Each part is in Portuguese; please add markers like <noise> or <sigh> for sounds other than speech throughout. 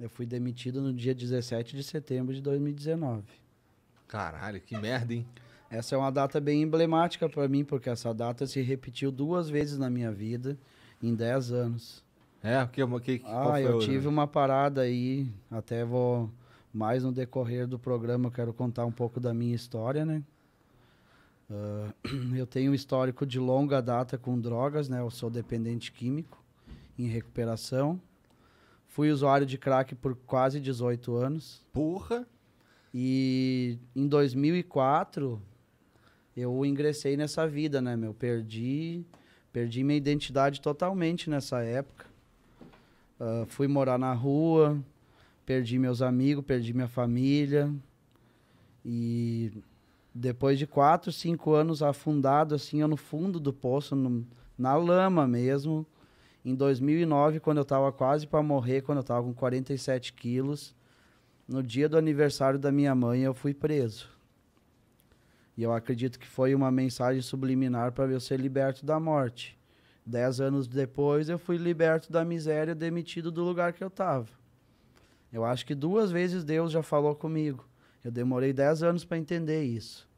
Eu fui demitido no dia 17 de setembro de 2019. Caralho, que merda, hein? Essa é uma data bem emblemática para mim, porque essa data se repetiu duas vezes na minha vida em 10 anos. É, porque que, que, Ah, eu tive uma parada aí, até vou mais no decorrer do programa, eu quero contar um pouco da minha história, né? Uh, <clears throat> eu tenho um histórico de longa data com drogas, né? Eu sou dependente químico em recuperação. Fui usuário de crack por quase 18 anos. Porra! E em 2004 eu ingressei nessa vida, né, meu? Perdi, perdi minha identidade totalmente nessa época. Uh, fui morar na rua, perdi meus amigos, perdi minha família. E depois de quatro, cinco anos afundado, assim, eu no fundo do poço, no, na lama mesmo, em 2009, quando eu estava quase para morrer, quando eu estava com 47 quilos, no dia do aniversário da minha mãe, eu fui preso. E eu acredito que foi uma mensagem subliminar para eu ser liberto da morte. Dez anos depois, eu fui liberto da miséria, demitido do lugar que eu estava. Eu acho que duas vezes Deus já falou comigo. Eu demorei dez anos para entender isso,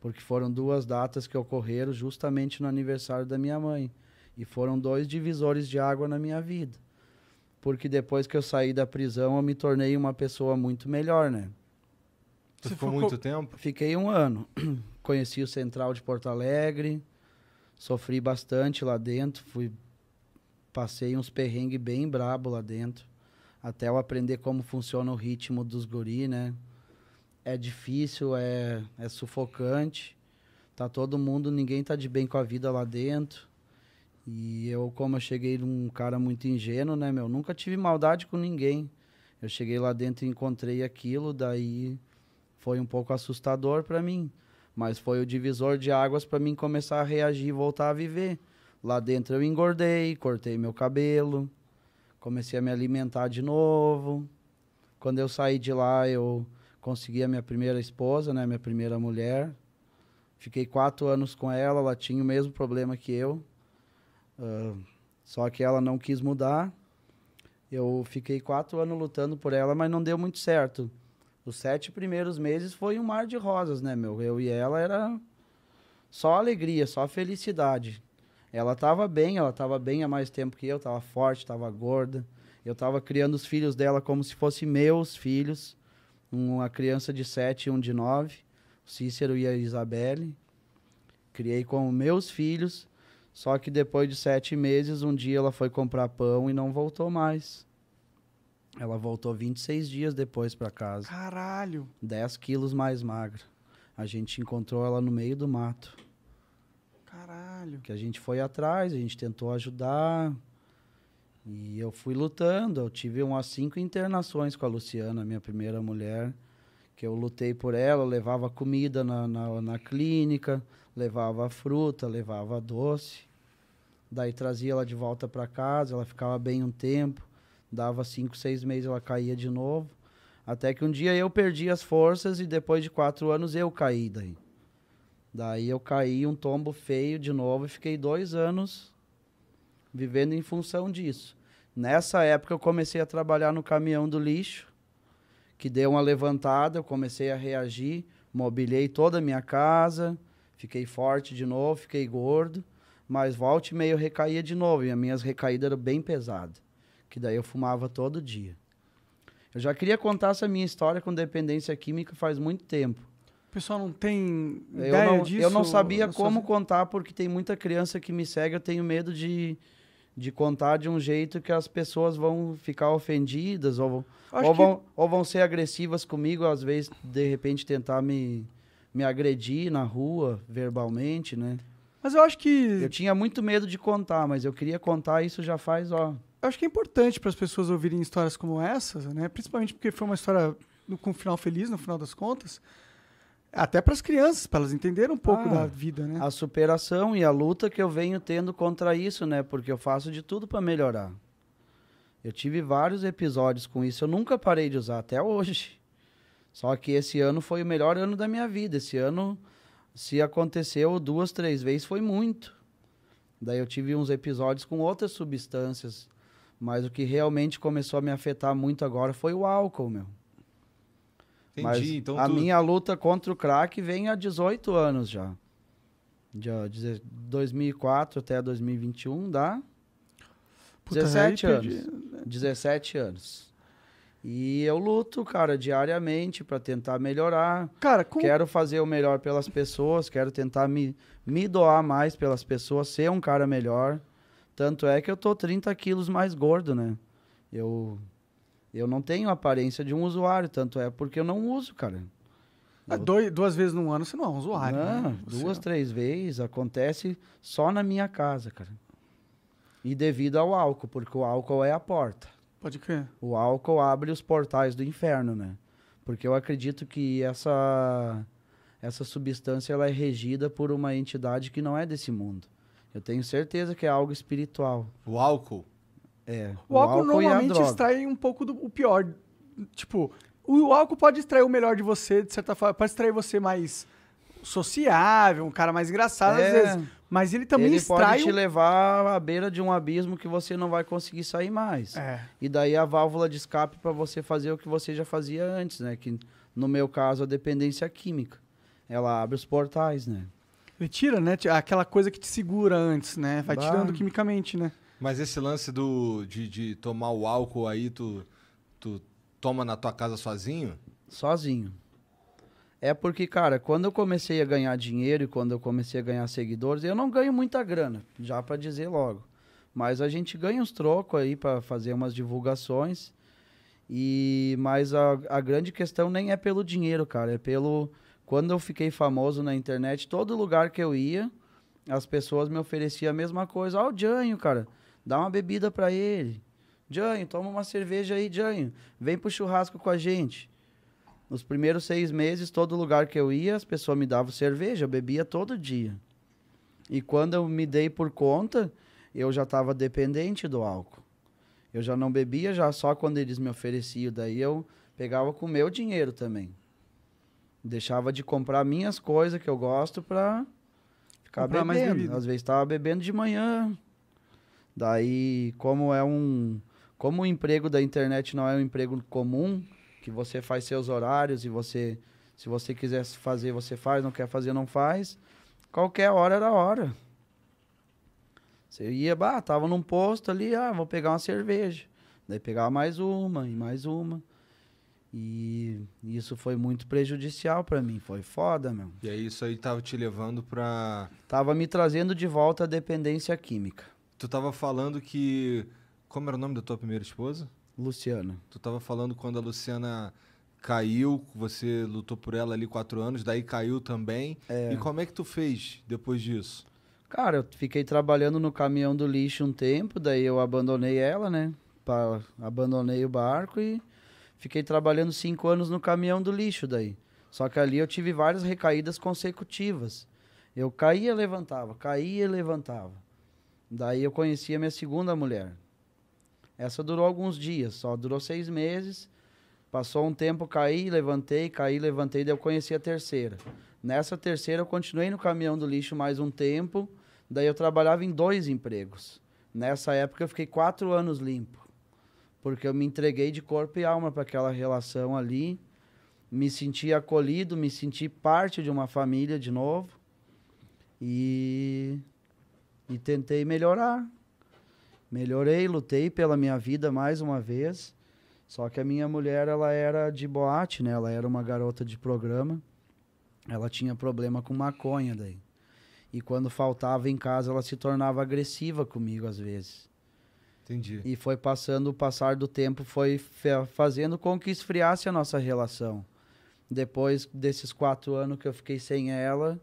porque foram duas datas que ocorreram justamente no aniversário da minha mãe. E foram dois divisores de água na minha vida. Porque depois que eu saí da prisão, eu me tornei uma pessoa muito melhor, né? Você ficou muito tempo? Fiquei um ano. <clears throat> Conheci o Central de Porto Alegre, sofri bastante lá dentro, fui passei uns perrengues bem brabo lá dentro, até eu aprender como funciona o ritmo dos guri, né? É difícil, é, é sufocante. Tá todo mundo, ninguém tá de bem com a vida lá dentro. E eu, como eu cheguei um cara muito ingênuo, né, meu? Nunca tive maldade com ninguém. Eu cheguei lá dentro e encontrei aquilo, daí foi um pouco assustador para mim. Mas foi o divisor de águas para mim começar a reagir e voltar a viver. Lá dentro eu engordei, cortei meu cabelo, comecei a me alimentar de novo. Quando eu saí de lá, eu consegui a minha primeira esposa, né, minha primeira mulher. Fiquei quatro anos com ela, ela tinha o mesmo problema que eu. Uh, só que ela não quis mudar. Eu fiquei quatro anos lutando por ela, mas não deu muito certo. Os sete primeiros meses foi um mar de rosas, né, meu? Eu e ela era só alegria, só felicidade. Ela tava bem, ela tava bem há mais tempo que eu, tava forte, tava gorda. Eu tava criando os filhos dela como se fossem meus filhos. Uma criança de sete e um de nove, Cícero e a Isabelle. Criei como meus filhos. Só que depois de sete meses, um dia ela foi comprar pão e não voltou mais. Ela voltou 26 dias depois para casa. Caralho! 10 quilos mais magra. A gente encontrou ela no meio do mato. Caralho! Que a gente foi atrás, a gente tentou ajudar. E eu fui lutando. Eu tive umas cinco internações com a Luciana, minha primeira mulher que eu lutei por ela, levava comida na, na, na, clínica, levava fruta, levava doce. Daí trazia ela de volta para casa, ela ficava bem um tempo, dava cinco, seis meses, ela caía de novo. Até que um dia eu perdi as forças e depois de quatro anos eu caí daí. Daí eu caí um tombo feio de novo e fiquei dois anos vivendo em função disso. Nessa época eu comecei a trabalhar no caminhão do lixo que deu uma levantada, eu comecei a reagir, mobilei toda a minha casa, fiquei forte de novo, fiquei gordo, mas volta e meio eu recaía de novo, e as minhas recaídas eram bem pesadas, que daí eu fumava todo dia. Eu já queria contar essa minha história com dependência química faz muito tempo. O pessoal não tem ideia eu não, disso? Eu não sabia como contar, porque tem muita criança que me segue, eu tenho medo de de contar de um jeito que as pessoas vão ficar ofendidas ou, ou vão, que... ou vão ser agressivas comigo, às vezes, de repente, tentar me, me agredir na rua, verbalmente, né? Mas eu acho que. Eu tinha muito medo de contar, mas eu queria contar isso já faz, ó. Eu acho que é importante para as pessoas ouvirem histórias como essas, né? Principalmente porque foi uma história com um final feliz, no final das contas. Até para as crianças, para elas entenderem um pouco ah, da vida, né? A superação e a luta que eu venho tendo contra isso, né? Porque eu faço de tudo para melhorar. Eu tive vários episódios com isso, eu nunca parei de usar até hoje. Só que esse ano foi o melhor ano da minha vida. Esse ano, se aconteceu duas, três vezes, foi muito. Daí eu tive uns episódios com outras substâncias, mas o que realmente começou a me afetar muito agora foi o álcool, meu. Entendi. Mas então a tu... minha luta contra o crack vem há 18 anos já. De 2004 até 2021 dá Puta, 17 aí, anos. Perdi. Né? 17 anos. E eu luto, cara, diariamente para tentar melhorar. Cara, com... quero fazer o melhor pelas pessoas, quero tentar me, me doar mais pelas pessoas, ser um cara melhor. Tanto é que eu tô 30 quilos mais gordo, né? Eu eu não tenho a aparência de um usuário, tanto é porque eu não uso, cara. Ah, dois, duas vezes no ano você não é um usuário, né? não, né? Duas, três vezes acontece só na minha casa, cara. E devido ao álcool, porque o álcool é a porta. Pode crer. O álcool abre os portais do inferno, né? Porque eu acredito que essa essa substância ela é regida por uma entidade que não é desse mundo. Eu tenho certeza que é algo espiritual. O álcool? É, o, o álcool, álcool normalmente extrai um pouco do o pior. Tipo, o álcool pode extrair o melhor de você, de certa forma. Pode extrair você mais sociável, um cara mais engraçado é, às vezes. Mas ele também ele extrai... pode te levar à beira de um abismo que você não vai conseguir sair mais. É. E daí a válvula de escape para você fazer o que você já fazia antes, né? Que no meu caso a dependência química. Ela abre os portais, né? Ele tira, né? Aquela coisa que te segura antes, né? Vai bah. tirando quimicamente, né? Mas esse lance do, de, de tomar o álcool aí, tu, tu toma na tua casa sozinho? Sozinho. É porque, cara, quando eu comecei a ganhar dinheiro e quando eu comecei a ganhar seguidores, eu não ganho muita grana, já para dizer logo. Mas a gente ganha uns trocos aí para fazer umas divulgações. E mas a, a, grande questão nem é pelo dinheiro, cara, é pelo quando eu fiquei famoso na internet, todo lugar que eu ia, as pessoas me ofereciam a mesma coisa. Ó, oh, o Janho, cara, Dá uma bebida para ele. Jânio, toma uma cerveja aí, Jânio. Vem pro churrasco com a gente. Nos primeiros seis meses, todo lugar que eu ia, as pessoas me davam cerveja, eu bebia todo dia. E quando eu me dei por conta, eu já estava dependente do álcool. Eu já não bebia já só quando eles me ofereciam, daí eu pegava com o meu dinheiro também. Deixava de comprar minhas coisas que eu gosto para ficar comprar bebendo. Às vezes estava bebendo de manhã, Daí, como é um. Como o emprego da internet não é um emprego comum, que você faz seus horários e você. Se você quiser fazer, você faz, não quer fazer, não faz. Qualquer hora era hora. Você ia, bah, tava num posto ali, ah, vou pegar uma cerveja. Daí pegava mais uma e mais uma. E isso foi muito prejudicial para mim, foi foda, meu. E aí isso aí tava te levando pra... Tava me trazendo de volta a dependência química. Tu tava falando que. Como era o nome da tua primeira esposa? Luciana. Tu tava falando quando a Luciana caiu, você lutou por ela ali quatro anos, daí caiu também. É. E como é que tu fez depois disso? Cara, eu fiquei trabalhando no caminhão do lixo um tempo, daí eu abandonei ela, né? Pra, abandonei o barco e fiquei trabalhando cinco anos no caminhão do lixo daí. Só que ali eu tive várias recaídas consecutivas. Eu caía, levantava, caía, levantava. Daí eu conheci a minha segunda mulher. Essa durou alguns dias, só durou seis meses. Passou um tempo, caí, levantei, caí, levantei, daí eu conheci a terceira. Nessa terceira eu continuei no caminhão do lixo mais um tempo, daí eu trabalhava em dois empregos. Nessa época eu fiquei quatro anos limpo, porque eu me entreguei de corpo e alma para aquela relação ali, me senti acolhido, me senti parte de uma família de novo. E e tentei melhorar. Melhorei, lutei pela minha vida mais uma vez. Só que a minha mulher, ela era de boate, né? Ela era uma garota de programa. Ela tinha problema com maconha daí. E quando faltava em casa, ela se tornava agressiva comigo às vezes. Entendi. E foi passando, o passar do tempo foi fazendo com que esfriasse a nossa relação. Depois desses quatro anos que eu fiquei sem ela,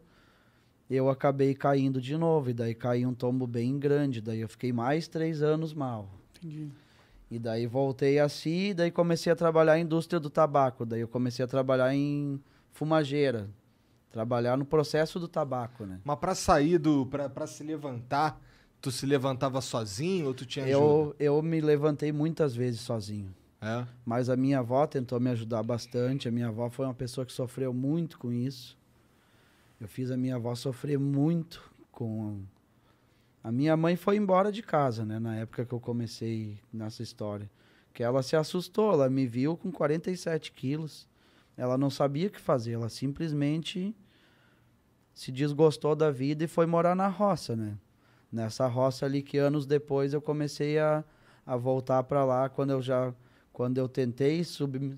eu acabei caindo de novo, e daí caí um tombo bem grande, daí eu fiquei mais três anos mal. Entendi. E daí voltei assim, e daí comecei a trabalhar na indústria do tabaco, daí eu comecei a trabalhar em fumageira, trabalhar no processo do tabaco, né? Mas para sair do, para se levantar, tu se levantava sozinho ou tu tinha ajuda? Eu, eu me levantei muitas vezes sozinho. É? Mas a minha avó tentou me ajudar bastante, a minha avó foi uma pessoa que sofreu muito com isso. Eu fiz a minha avó sofrer muito com. A minha mãe foi embora de casa, né? Na época que eu comecei nessa história. Que ela se assustou, ela me viu com 47 quilos. Ela não sabia o que fazer, ela simplesmente se desgostou da vida e foi morar na roça, né? Nessa roça ali que anos depois eu comecei a, a voltar para lá quando eu já quando eu tentei sub,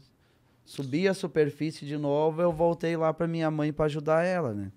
Subi a superfície de novo, eu voltei lá para minha mãe para ajudar ela, né?